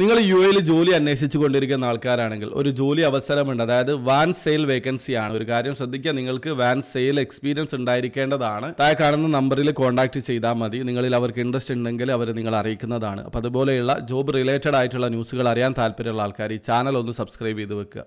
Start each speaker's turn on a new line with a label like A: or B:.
A: നിങ്ങൾ യു എയിൽ ജോലി അന്വേഷിച്ചു കൊണ്ടിരിക്കുന്ന ആൾക്കാരാണെങ്കിൽ ഒരു ജോലി അവസരമുണ്ട് അതായത് വാൻ സെയിൽ വേക്കൻസി ആണ് ഒരു കാര്യം ശ്രദ്ധിക്കുക നിങ്ങൾക്ക് വാൻ സെയിൽ എക്സ്പീരിയൻസ് ഉണ്ടായിരിക്കേണ്ടതാണ് താഴെ കാണുന്ന നമ്പറിൽ കോൺടാക്ട് ചെയ്താൽ മതി നിങ്ങളിൽ അവർക്ക് ഇൻട്രസ്റ്റ് ഉണ്ടെങ്കിൽ അവർ നിങ്ങൾ അറിയിക്കുന്നതാണ് അപ്പോൾ അതുപോലെയുള്ള ജോബ് റിലേറ്റഡ് ആയിട്ടുള്ള ന്യൂസുകൾ അറിയാൻ താല്പര്യമുള്ള ആൾക്കാർ ഈ ചാനൽ ഒന്ന് സബ്സ്ക്രൈബ് ചെയ്ത് വെക്കുക